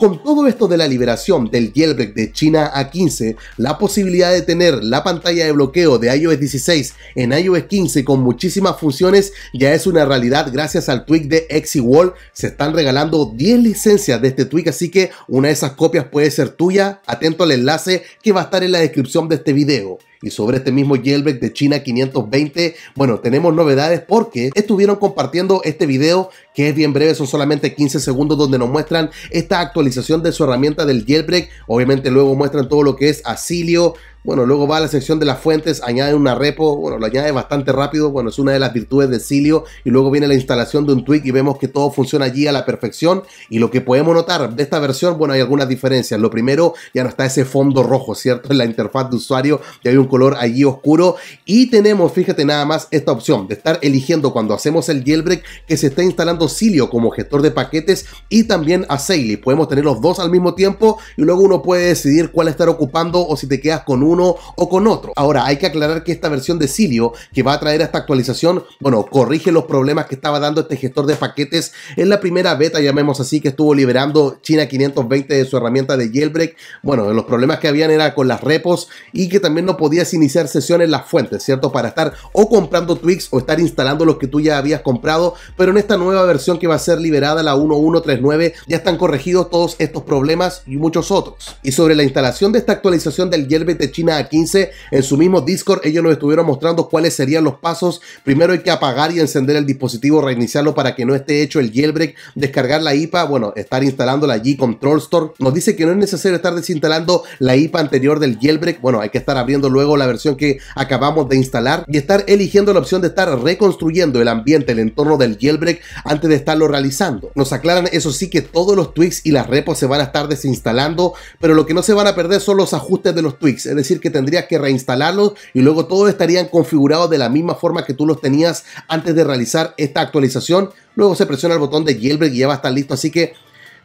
con todo esto de la liberación del jailbreak de China a 15, la posibilidad de tener la pantalla de bloqueo de iOS 16 en iOS 15 con muchísimas funciones ya es una realidad gracias al tweak de Exiwall. Se están regalando 10 licencias de este tweak, así que una de esas copias puede ser tuya. Atento al enlace que va a estar en la descripción de este video. Y sobre este mismo jailbreak de China 520, bueno, tenemos novedades porque estuvieron compartiendo este video que es bien breve, son solamente 15 segundos donde nos muestran esta actualización de su herramienta del jailbreak. Obviamente luego muestran todo lo que es asilio, bueno, luego va a la sección de las fuentes, añade una repo, bueno, lo añade bastante rápido, bueno, es una de las virtudes de Cilio, y luego viene la instalación de un tweak y vemos que todo funciona allí a la perfección, y lo que podemos notar de esta versión, bueno, hay algunas diferencias. Lo primero, ya no está ese fondo rojo, ¿cierto? En la interfaz de usuario, ya hay un color allí oscuro, y tenemos, fíjate nada más, esta opción de estar eligiendo cuando hacemos el jailbreak que se está instalando Cilio como gestor de paquetes y también a Sailly. Podemos tener los dos al mismo tiempo, y luego uno puede decidir cuál estar ocupando o si te quedas con uno uno o con otro. Ahora, hay que aclarar que esta versión de Cilio que va a traer esta actualización, bueno, corrige los problemas que estaba dando este gestor de paquetes en la primera beta, llamemos así, que estuvo liberando China 520 de su herramienta de jailbreak. Bueno, los problemas que habían era con las repos y que también no podías iniciar sesiones en las fuentes, ¿cierto? Para estar o comprando tweaks o estar instalando los que tú ya habías comprado, pero en esta nueva versión que va a ser liberada, la 1139, ya están corregidos todos estos problemas y muchos otros. Y sobre la instalación de esta actualización del jailbreak de China, a 15. En su mismo Discord ellos nos estuvieron mostrando cuáles serían los pasos. Primero hay que apagar y encender el dispositivo, reiniciarlo para que no esté hecho el jailbreak, descargar la IPA, bueno, estar instalando la G Control Store. Nos dice que no es necesario estar desinstalando la IPA anterior del jailbreak, bueno, hay que estar abriendo luego la versión que acabamos de instalar y estar eligiendo la opción de estar reconstruyendo el ambiente, el entorno del jailbreak antes de estarlo realizando. Nos aclaran eso sí que todos los tweaks y las repos se van a estar desinstalando, pero lo que no se van a perder son los ajustes de los tweaks, es decir, que tendrías que reinstalarlos y luego todos estarían configurados de la misma forma que tú los tenías antes de realizar esta actualización. Luego se presiona el botón de jailbreak y ya va a estar listo. Así que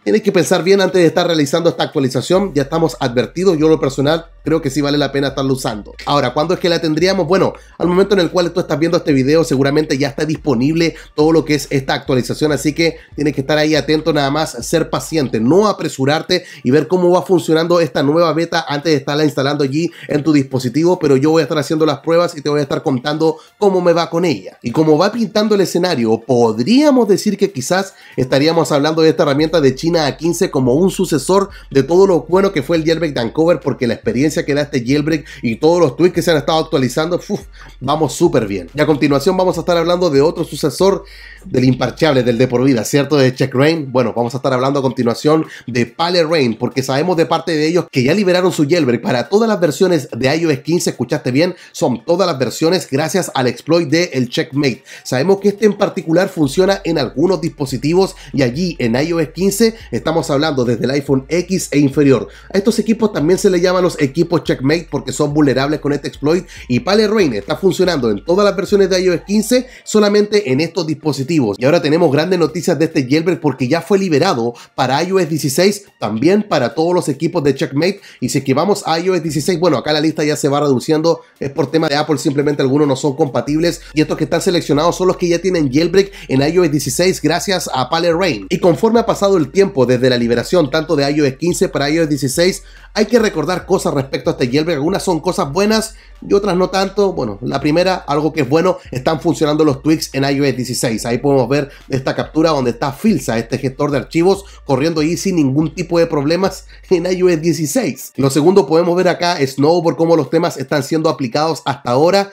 tienes que pensar bien antes de estar realizando esta actualización. Ya estamos advertidos. Yo, lo personal, creo que sí vale la pena estarlo usando. Ahora, ¿cuándo es que la tendríamos? Bueno, al momento en el cual tú estás viendo este video, seguramente ya está disponible todo lo que es esta actualización, así que tienes que estar ahí atento nada más, ser paciente, no apresurarte y ver cómo va funcionando esta nueva beta antes de estarla instalando allí en tu dispositivo, pero yo voy a estar haciendo las pruebas y te voy a estar contando cómo me va con ella. Y como va pintando el escenario, podríamos decir que quizás estaríamos hablando de esta herramienta de China a 15 como un sucesor de todo lo bueno que fue el Jailbreak Cover porque la experiencia que da este jailbreak y todos los tweets que se han estado actualizando, vamos súper bien. Y a continuación vamos a estar hablando de otro sucesor del imparchable, del de por vida, ¿cierto? De Check Rain. Bueno, vamos a estar hablando a continuación de Pale Rain, porque sabemos de parte de ellos que ya liberaron su jailbreak para todas las versiones de iOS 15, escuchaste bien, son todas las versiones gracias al exploit de el Checkmate. Sabemos que este en particular funciona en algunos dispositivos y allí en iOS 15 estamos hablando desde el iPhone X e inferior. A estos equipos también se le llaman los equipos Checkmate porque son vulnerables con este exploit y Pale Rain está funcionando en todas las versiones de iOS 15 solamente en estos dispositivos y ahora tenemos grandes noticias de este jailbreak porque ya fue liberado para iOS 16, también para todos los equipos de Checkmate. Y si que vamos a iOS 16, bueno, acá la lista ya se va reduciendo, es por tema de Apple, simplemente algunos no son compatibles. Y estos que están seleccionados son los que ya tienen jailbreak en iOS 16 gracias a Pale Rain. Y conforme ha pasado el tiempo desde la liberación tanto de iOS 15 para iOS 16, hay que recordar cosas respecto a este jailbreak. Algunas son cosas buenas y otras no tanto. Bueno, la primera, algo que es bueno, están funcionando los tweaks en iOS 16 podemos ver esta captura donde está Filsa, este gestor de archivos, corriendo ahí sin ningún tipo de problemas en iOS 16. Lo segundo podemos ver acá Snow por cómo los temas están siendo aplicados hasta ahora.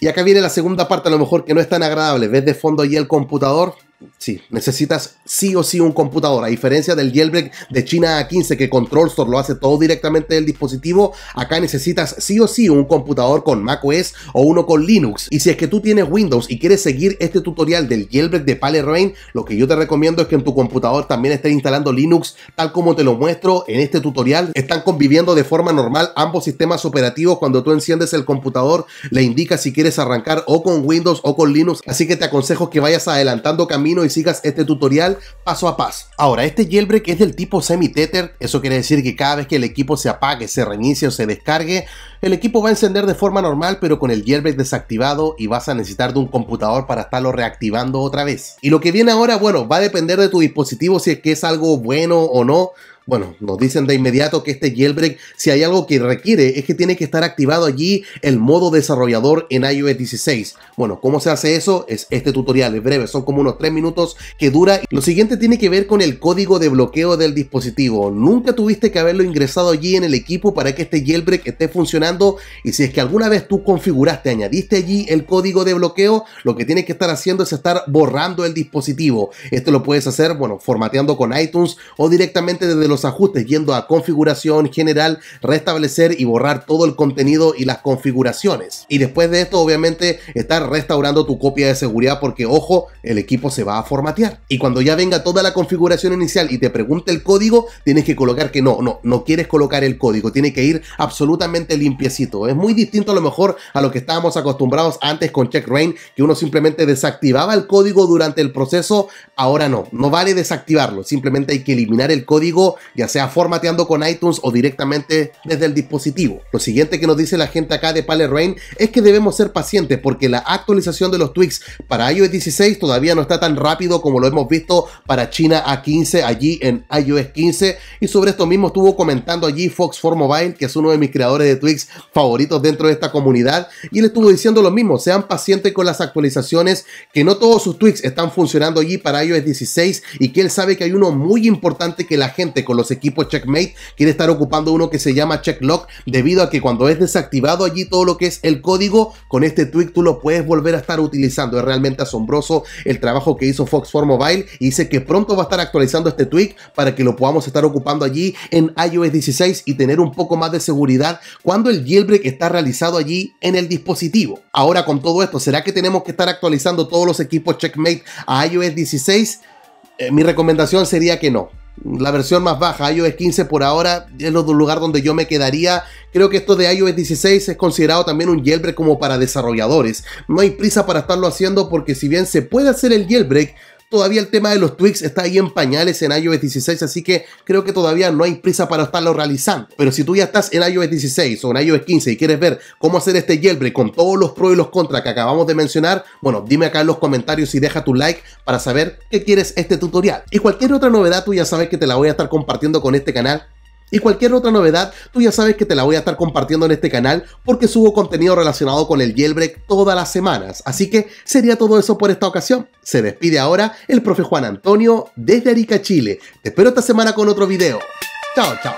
Y acá viene la segunda parte, a lo mejor que no es tan agradable. Ves de fondo allí el computador, Sí, necesitas sí o sí un computador. A diferencia del jailbreak de China a 15 que Control Store lo hace todo directamente del dispositivo, acá necesitas sí o sí un computador con macOS o uno con Linux. Y si es que tú tienes Windows y quieres seguir este tutorial del jailbreak de Pale Rain, lo que yo te recomiendo es que en tu computador también estés instalando Linux, tal como te lo muestro en este tutorial. Están conviviendo de forma normal ambos sistemas operativos. Cuando tú enciendes el computador, le indica si quieres arrancar o con Windows o con Linux. Así que te aconsejo que vayas adelantando camino y sigas este tutorial paso a paso. Ahora, este jailbreak es del tipo semi-tether, eso quiere decir que cada vez que el equipo se apague, se reinicie o se descargue, el equipo va a encender de forma normal pero con el jailbreak desactivado y vas a necesitar de un computador para estarlo reactivando otra vez. Y lo que viene ahora, bueno, va a depender de tu dispositivo si es que es algo bueno o no, bueno, nos dicen de inmediato que este jailbreak, si hay algo que requiere, es que tiene que estar activado allí el modo desarrollador en iOS 16. Bueno, ¿cómo se hace eso? Es este tutorial, es breve, son como unos 3 minutos que dura. Lo siguiente tiene que ver con el código de bloqueo del dispositivo. Nunca tuviste que haberlo ingresado allí en el equipo para que este jailbreak esté funcionando y si es que alguna vez tú configuraste, añadiste allí el código de bloqueo, lo que tienes que estar haciendo es estar borrando el dispositivo. Esto lo puedes hacer, bueno, formateando con iTunes o directamente desde los ajustes yendo a configuración general, restablecer y borrar todo el contenido y las configuraciones. Y después de esto, obviamente, estar restaurando tu copia de seguridad porque, ojo, el equipo se va a formatear. Y cuando ya venga toda la configuración inicial y te pregunte el código, tienes que colocar que no, no, no quieres colocar el código, tiene que ir absolutamente limpiecito. Es muy distinto a lo mejor a lo que estábamos acostumbrados antes con check Rain, que uno simplemente desactivaba el código durante el proceso, ahora no, no vale desactivarlo, simplemente hay que eliminar el código ya sea formateando con iTunes o directamente desde el dispositivo. Lo siguiente que nos dice la gente acá de Pale Rain es que debemos ser pacientes porque la actualización de los tweaks para iOS 16 todavía no está tan rápido como lo hemos visto para China A15 allí en iOS 15 y sobre esto mismo estuvo comentando allí Fox4 Mobile que es uno de mis creadores de tweaks favoritos dentro de esta comunidad y le estuvo diciendo lo mismo, sean pacientes con las actualizaciones que no todos sus tweaks están funcionando allí para iOS 16 y que él sabe que hay uno muy importante que la gente los equipos Checkmate quiere estar ocupando uno que se llama Checklock debido a que cuando es desactivado allí todo lo que es el código, con este tweak tú lo puedes volver a estar utilizando. Es realmente asombroso el trabajo que hizo Fox 4 Mobile y dice que pronto va a estar actualizando este tweak para que lo podamos estar ocupando allí en iOS 16 y tener un poco más de seguridad cuando el jailbreak está realizado allí en el dispositivo. Ahora con todo esto, ¿será que tenemos que estar actualizando todos los equipos Checkmate a iOS 16? Eh, mi recomendación sería que no la versión más baja, iOS 15 por ahora es un lugar donde yo me quedaría. Creo que esto de iOS 16 es considerado también un jailbreak como para desarrolladores. No hay prisa para estarlo haciendo porque si bien se puede hacer el jailbreak, todavía el tema de los tweaks está ahí en pañales en iOS 16, así que creo que todavía no hay prisa para estarlo realizando. Pero si tú ya estás en iOS 16 o en iOS 15 y quieres ver cómo hacer este jailbreak con todos los pros y los contras que acabamos de mencionar, bueno, dime acá en los comentarios y deja tu like para saber qué quieres este tutorial. Y cualquier otra novedad tú ya sabes que te la voy a estar compartiendo con este canal y cualquier otra novedad, tú ya sabes que te la voy a estar compartiendo en este canal porque subo contenido relacionado con el jailbreak todas las semanas. Así que sería todo eso por esta ocasión. Se despide ahora el profe Juan Antonio desde Arica, Chile. Te espero esta semana con otro video. Chao, chao.